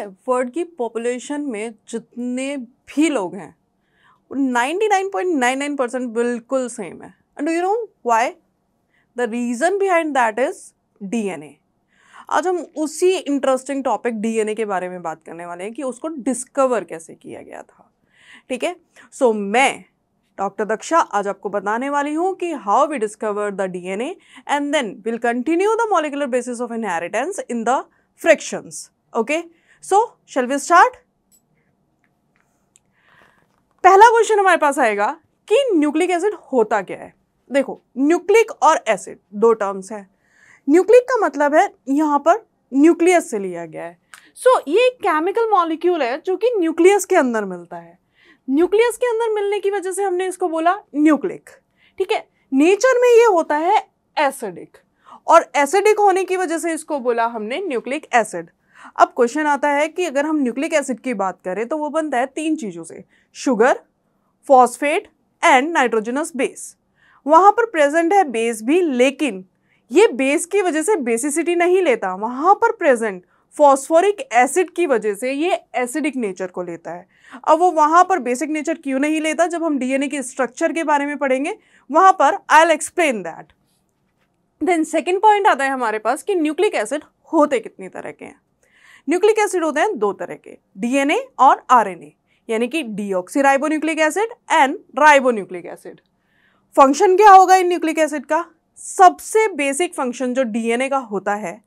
है वर्ल्ड की पॉपुलेशन में जितने भी लोग हैं नाइन्टी परसेंट बिल्कुल सेम है and you know why the reason behind that is DNA आज हम उसी इंटरेस्टिंग टॉपिक डीएनए के बारे में बात करने वाले हैं कि उसको डिस्कवर कैसे किया गया था ठीक है सो मैं डॉक्टर दक्षा आज आपको बताने वाली हूँ कि how we discover the DNA and then will continue the molecular basis of inheritance in the fractions okay so shall we start पहला क्वेश्चन हमारे पास आएगा कि न्यूक्लिक एसिड होता क्या है देखो न्यूक्लिक और एसिड दो टर्म्स हैं न्यूक्लिक का मतलब है यहाँ पर न्यूक्लियस से लिया गया है सो so, ये एक केमिकल मॉलिक्यूल है जो कि न्यूक्लियस के अंदर मिलता है न्यूक्लियस के अंदर मिलने की वजह से हमने इसको बोला न्यूक्लिक ठीक है नेचर में ये होता है एसिडिक और एसिडिक होने की वजह से इसको बोला हमने न्यूक्लिक एसिड अब क्वेश्चन आता है कि अगर हम न्यूक्लिक एसिड की बात करें तो वो बनता है तीन चीज़ों से sugar phosphate and nitrogenous base वहाँ पर प्रेजेंट है बेस भी लेकिन ये बेस की वजह से बेसिसिटी नहीं लेता वहाँ पर प्रेजेंट फॉस्फोरिक एसिड की वजह से ये एसिडिक नेचर को लेता है अब वो वहाँ पर बेसिक नेचर क्यों नहीं लेता जब हम डीएनए के स्ट्रक्चर के बारे में पढ़ेंगे वहाँ पर I'll explain that then second point आता है हमारे पास कि न्यूक्लिक एसिड होते कितनी तरह के हैं न्यूक्लिक एसिड होते हैं दो तरह के डीएनए और आरएनए यानी कि deoxyribonucleic acid and ribonucleic acid function क्या होगा इन न्यूक्लिक एसिड का सबसे बेसिक फंक्शन जो डीएनए का होता है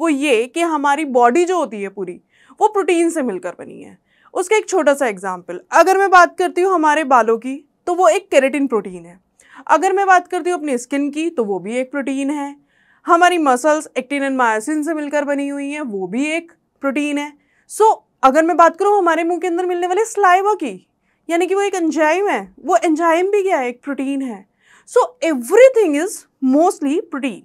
वो ये कि हमारी बॉडी जो होती है पूरी वो प्रोटीन से मिलकर बनी है उसका एक छोटा सा एग्जाम्पल अगर मैं बात करती हूँ हमारे बालों की तो वो एक केरेटिन प्रोटीन है अगर मैं बात करती हूँ अपनी स्किन की तो वो भी एक प्रोटीन है हमारी मसल्स एक्टिन एंड मायोसिन से मिलकर बनी हुई हैं वो भी एक प्रोटीन है सो so, अगर मैं बात करूँ हमारे मुंह के अंदर मिलने वाले स्लाइवा की यानी कि वो एक एंजाइम है वो एंजाइम भी क्या है एक प्रोटीन है so everything is mostly protein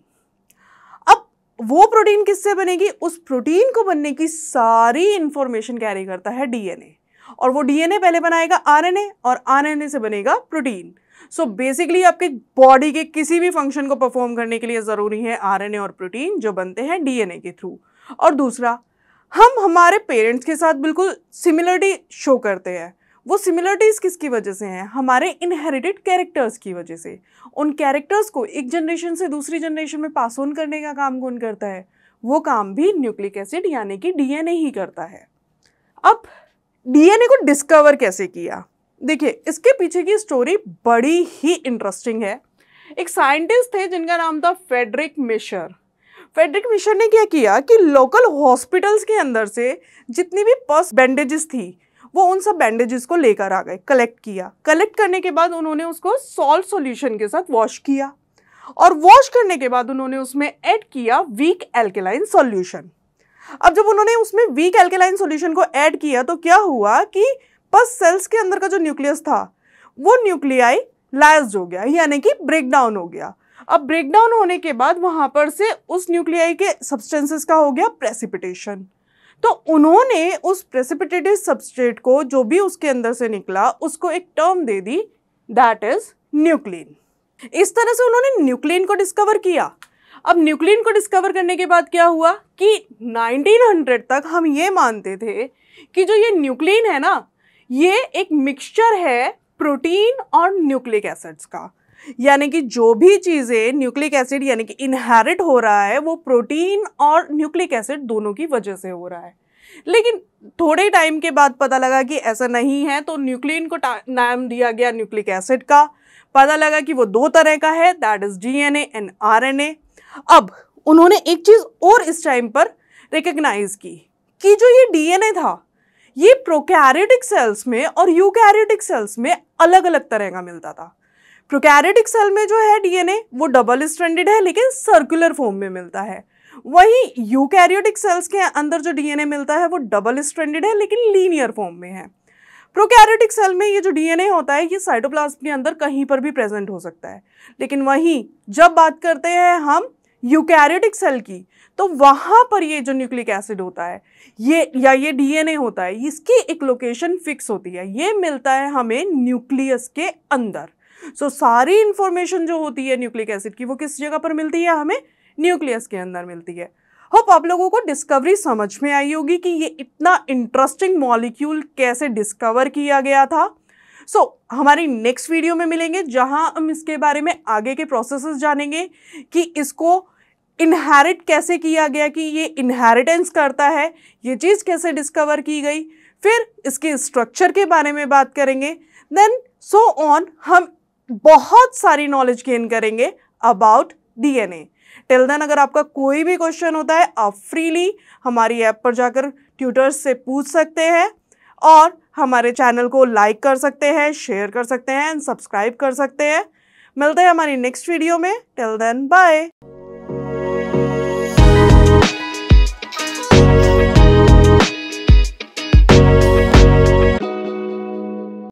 अब वो प्रोटीन किससे बनेगी उस प्रोटीन को बनने की सारी इंफॉर्मेशन कैरी करता है डीएनए और वो डीएनए पहले बनाएगा आरएनए और आरएनए से बनेगा प्रोटीन सो so बेसिकली आपके बॉडी के किसी भी फंक्शन को परफॉर्म करने के लिए ज़रूरी है आरएनए और प्रोटीन जो बनते हैं डीएनए के थ्रू और दूसरा हम हमारे पेरेंट्स के साथ बिल्कुल सिमिलरिटी शो करते हैं वो सिमिलरिटीज़ किसकी वजह से हैं हमारे इनहेरिटेड कैरेक्टर्स की वजह से उन कैरेक्टर्स को एक जनरेशन से दूसरी जनरेशन में पास ऑन करने का काम कौन करता है वो काम भी न्यूक्लिक एसिड यानी कि डीएनए ही करता है अब डीएनए को डिस्कवर कैसे किया देखिए इसके पीछे की स्टोरी बड़ी ही इंटरेस्टिंग है एक साइंटिस्ट थे जिनका नाम था फेडरिक मिशर फेडरिक मिशन ने क्या किया कि लोकल हॉस्पिटल्स के अंदर से जितनी भी पर्स बैंडेजेस थी वो उन सब बैंडेजेस को लेकर आ गए कलेक्ट किया कलेक्ट करने के बाद उन्होंने उसको सॉल्ट सॉल्यूशन के साथ वॉश किया और वॉश करने के बाद उन्होंने उसमें ऐड किया वीक एल्केलाइन सॉल्यूशन अब जब उन्होंने उसमें वीक एल्केलाइन सॉल्यूशन को ऐड किया तो क्या हुआ कि पस सेल्स के अंदर का जो न्यूक्लियस था वो न्यूक्लियाई लाइज हो गया यानी कि ब्रेकडाउन हो गया अब ब्रेकडाउन होने के बाद वहाँ पर से उस न्यूक्लियाई के सब्सटेंसेस का हो गया प्रेसिपिटेशन तो उन्होंने उस प्रेसिपिटेटेड सब्सट्रेट को जो भी उसके अंदर से निकला उसको एक टर्म दे दी दैट इज न्यूक्लिन इस तरह से उन्होंने न्यूक्लिन को डिस्कवर किया अब न्यूक्लिन को डिस्कवर करने के बाद क्या हुआ कि 1900 तक हम ये मानते थे कि जो ये न्यूक्लिन है ना ये एक मिक्सचर है प्रोटीन और न्यूक्लिक एसिड्स का यानी कि जो भी चीज़ें न्यूक्लिक एसिड यानी कि इनहेरिट हो रहा है वो प्रोटीन और न्यूक्लिक एसिड दोनों की वजह से हो रहा है लेकिन थोड़े टाइम के बाद पता लगा कि ऐसा नहीं है तो न्यूक्लिन को नाम दिया गया न्यूक्लिक एसिड का पता लगा कि वो दो तरह का है that is D N and R अब उन्होंने एक चीज़ और इस टाइम पर रिकग्नाइज की कि जो ये डीएनए था ये प्रोकैरियोटिक सेल्स में और यूकैरियोटिक सेल्स में अलग अलग तरह का मिलता था प्रोकैरियोटिक सेल में जो है डीएनए वो डबल स्ट्रैंडेड है लेकिन सर्कुलर फॉर्म में मिलता है वहीं यूकैरियोटिक सेल्स के अंदर जो डीएनए मिलता है वो डबल स्ट्रेंडेड है लेकिन लीनियर फॉर्म में है प्रोकैरियोटिक सेल में ये जो डीएनए होता है ये साइटोप्लाज्म के अंदर कहीं पर भी प्रेजेंट हो सकता है लेकिन वहीं जब बात करते हैं हम यूकैरियोटिक सेल की तो वहाँ पर ये जो न्यूक्लिक एसिड होता है ये या ये डीएनए होता है इसकी एक लोकेशन फिक्स होती है ये मिलता है हमें न्यूक्लियस के अंदर सो so, सारी इंफॉर्मेशन जो होती है न्यूक्लिक एसिड की वो किस जगह पर मिलती है हमें न्यूक्लियस के अंदर मिलती है होप आप लोगों को डिस्कवरी समझ में आई होगी कि ये इतना इंटरेस्टिंग मॉलिक्यूल कैसे डिस्कवर किया गया था सो so, हमारी नेक्स्ट वीडियो में मिलेंगे जहां हम इसके बारे में आगे के प्रोसेसेस जानेंगे कि इसको इनहेरिट कैसे किया गया कि ये इनहेरिटेंस करता है ये चीज़ कैसे डिस्कवर की गई फिर इसके स्ट्रक्चर के बारे में बात करेंगे देन सो ऑन हम बहुत सारी नॉलेज गेन करेंगे अबाउट डीएनए टिल देन अगर आपका कोई भी क्वेश्चन होता है आप फ्रीली हमारी ऐप पर जाकर ट्यूटर्स से पूछ सकते हैं और हमारे चैनल को लाइक कर सकते हैं शेयर कर सकते हैं एंड सब्सक्राइब कर सकते हैं मिलते हैं हमारी नेक्स्ट वीडियो में टिल देन बाय